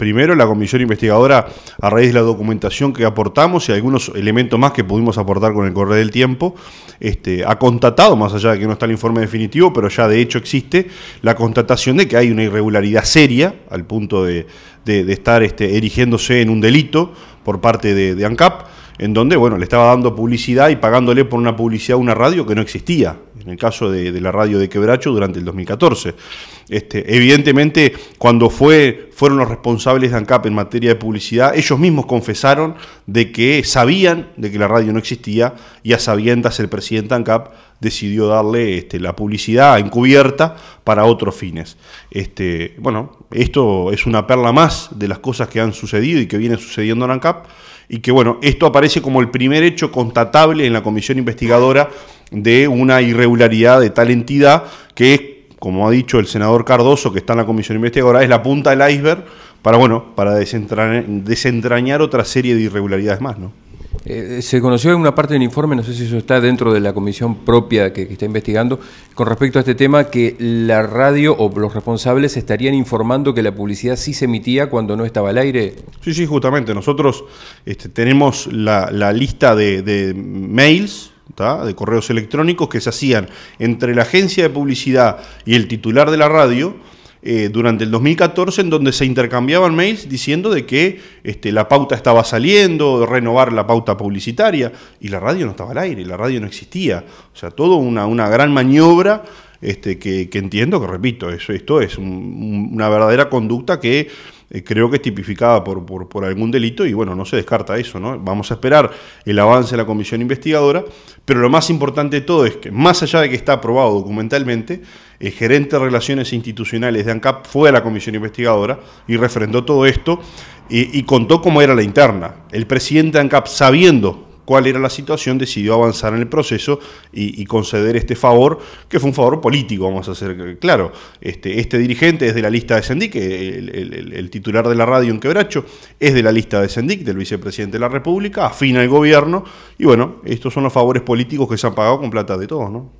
primero la comisión investigadora a raíz de la documentación que aportamos y algunos elementos más que pudimos aportar con el correr del tiempo, este, ha constatado, más allá de que no está el informe definitivo, pero ya de hecho existe, la constatación de que hay una irregularidad seria al punto de, estar este, erigiéndose en un delito por parte de, de ANCAP en donde, bueno, le estaba dando publicidad y pagándole por una publicidad una radio que no existía, en el caso de, la radio de Quebracho durante el 2014. Este, evidentemente, cuando fue, fueron los responsables de ANCAP en materia de publicidad, ellos mismos confesaron de que sabían de que la radio no existía y a sabiendas el presidente ANCAP decidió darle este, la publicidad encubierta para otros fines. Este, bueno, esto es una perla más de las cosas que han sucedido y que viene sucediendo en ANCAP, y que bueno, esto aparece como el primer hecho constatable en la comisión investigadora de una irregularidad de tal entidad que es, como ha dicho el senador Cardoso, que está en la comisión investigadora, es la punta del iceberg para, bueno, para desentrañar otra serie de irregularidades más, ¿no? Eh, se conoció en una parte del informe, no sé si eso está dentro de la comisión propia que, está investigando, con respecto a este tema, que la radio o los responsables estarían informando que la publicidad sí se emitía cuando no estaba al aire. Sí, sí, justamente. Nosotros este, tenemos la, lista de, mails de correos electrónicos que se hacían entre la agencia de publicidad y el titular de la radio eh, durante el 2014 en donde se intercambiaban mails diciendo de que este, la pauta estaba saliendo, renovar la pauta publicitaria, y la radio no estaba al aire, la radio no existía. O sea, todo una, una gran maniobra este, que, entiendo que, repito, eso, esto es una verdadera conducta que eh, creo que es tipificada por, algún delito y bueno, no se descarta eso, ¿no? Vamos a esperar el avance de la comisión investigadora, pero lo más importante de todo es que, más allá de que está aprobado documentalmente, el gerente de Relaciones Institucionales de ANCAP fue a la comisión investigadora y refrendó todo esto y, y contó cómo era la interna. El presidente de ANCAP, sabiendo cuál era la situación, decidió avanzar en el proceso y, conceder este favor, que fue un favor político, vamos a hacer claro. Este, este dirigente es de la lista de Sendic, el, titular de la radio en Quebracho, es de la lista de Sendic, del vicepresidente de la República, afina el gobierno, y bueno, estos son los favores políticos que se han pagado con plata de todos, ¿no?